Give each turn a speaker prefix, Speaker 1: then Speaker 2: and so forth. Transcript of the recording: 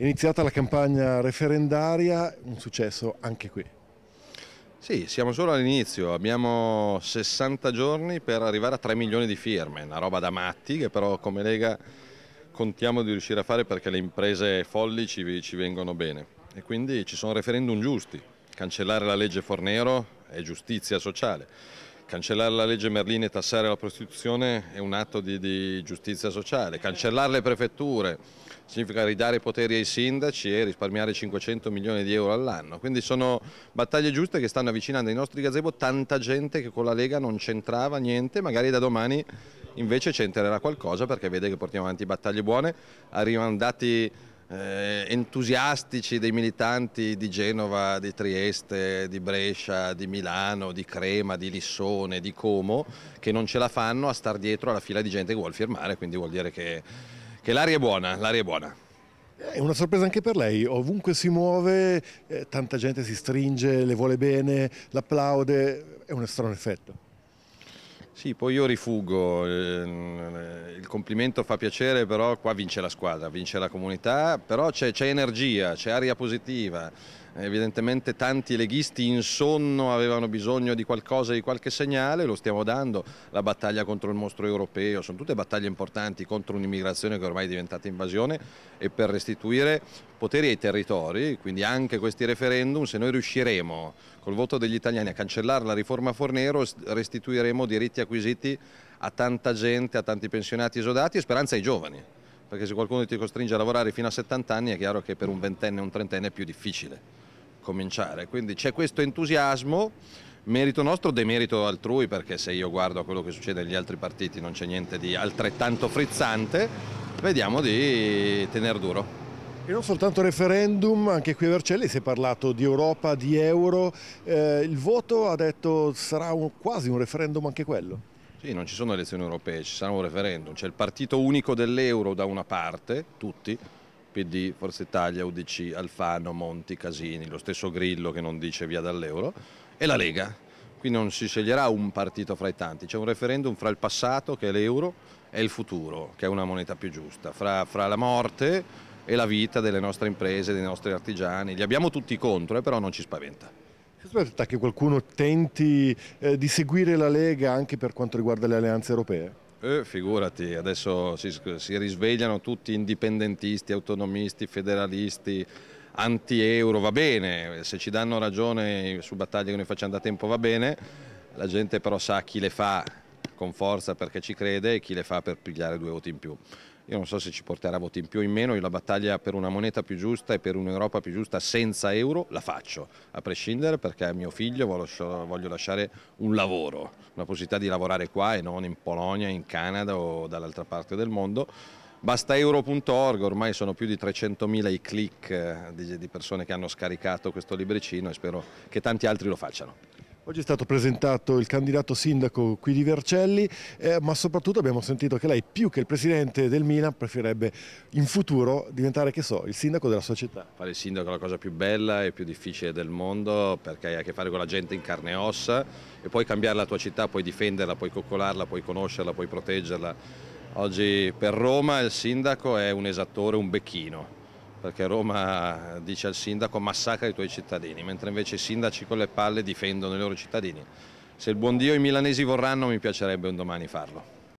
Speaker 1: iniziata la campagna referendaria, un successo anche qui.
Speaker 2: Sì, siamo solo all'inizio, abbiamo 60 giorni per arrivare a 3 milioni di firme, una roba da matti che però come Lega contiamo di riuscire a fare perché le imprese folli ci, ci vengono bene e quindi ci sono referendum giusti, cancellare la legge Fornero è giustizia sociale, Cancellare la legge Merlini e tassare la prostituzione è un atto di, di, giustizia sociale. Cancellare le prefetture significa ridare poteri ai sindaci e risparmiare 500 milioni di euro all'anno. Quindi sono battaglie giuste che stanno avvicinando ai nostri gazebo tanta gente che con la Lega non c'entrava niente, magari da domani invece c'entrerà qualcosa perché vede che portiamo avanti battaglie buone, arrivano dati eh, entusiastici dei militanti di Genova, di Trieste, di Brescia, di Milano, di Crema, di Lissone, di Como, che non ce la fanno a star dietro alla fila di gente che vuole firmare, quindi vuol dire che, che l'aria è buona, l'aria è buona.
Speaker 1: È una sorpresa anche per lei, ovunque si muove, eh, tanta gente si stringe, le vuole bene, l'applaude, è un strano effetto.
Speaker 2: Sì, poi io rifugo, ehm, il complimento fa piacere, però qua vince la squadra, vince la comunità, però c'è energia, c'è aria positiva, evidentemente tanti leghisti in sonno avevano bisogno di qualcosa, di qualche segnale, lo stiamo dando, la battaglia contro il mostro europeo, sono tutte battaglie importanti contro un'immigrazione che ormai è diventata invasione e per restituire poteri ai territori, quindi anche questi referendum, se noi riusciremo col voto degli italiani a cancellare la riforma Fornero, restituiremo diritti acquisiti a tanta gente, a tanti pensionati esodati e speranza ai giovani perché se qualcuno ti costringe a lavorare fino a 70 anni è chiaro che per un ventenne o un trentenne è più difficile cominciare. Quindi c'è questo entusiasmo, merito nostro, demerito altrui, perché se io guardo a quello che succede negli altri partiti non c'è niente di altrettanto frizzante, vediamo di tener duro.
Speaker 1: E non soltanto referendum, anche qui a Vercelli si è parlato di Europa, di euro, eh, il voto ha detto sarà un, quasi un referendum anche quello.
Speaker 2: Sì, non ci sono elezioni europee, ci sarà un referendum, c'è il partito unico dell'euro da una parte, tutti, PD, Forza Italia, UDC, Alfano, Monti, Casini, lo stesso Grillo che non dice via dall'euro, e la Lega. Qui non si sceglierà un partito fra i tanti, c'è un referendum fra il passato, che è l'euro, e il futuro, che è una moneta più giusta, fra, fra la morte e la vita delle nostre imprese, dei nostri artigiani. Li abbiamo tutti contro, eh, però non ci spaventa.
Speaker 1: Si aspetta che qualcuno tenti eh, di seguire la Lega anche per quanto riguarda le alleanze europee?
Speaker 2: Eh, figurati, adesso si, si, risvegliano tutti indipendentisti, autonomisti, federalisti, anti-euro, va bene, se ci danno ragione su battaglie che noi facciamo da tempo va bene, la gente però sa chi le fa con forza perché ci crede e chi le fa per pigliare due voti in più. Io non so se ci porterà voti in più o in meno, io la battaglia per una moneta più giusta e per un'Europa più giusta senza euro la faccio, a prescindere perché a mio figlio voglio lasciare un lavoro, una possibilità di lavorare qua e non in Polonia, in Canada o dall'altra parte del mondo. Basta euro.org, ormai sono più di 300.000 i click eh, di persone che hanno scaricato questo libricino e spero che tanti altri lo facciano.
Speaker 1: Oggi è stato presentato il candidato sindaco qui di Vercelli, eh, ma soprattutto abbiamo sentito che lei, più che il presidente del Milan, preferirebbe in futuro diventare, che so, il sindaco della sua città.
Speaker 2: Fare il sindaco è la cosa più bella e più difficile del mondo perché hai a che fare con la gente in carne e ossa e puoi cambiare la tua città, puoi difenderla, puoi coccolarla, puoi conoscerla, puoi proteggerla. Oggi per Roma il sindaco è un esattore, un becchino perché Roma dice al sindaco massacra i tuoi cittadini, mentre invece i sindaci con le palle difendono i loro cittadini. Se il buon Dio i milanesi vorranno mi piacerebbe un domani farlo.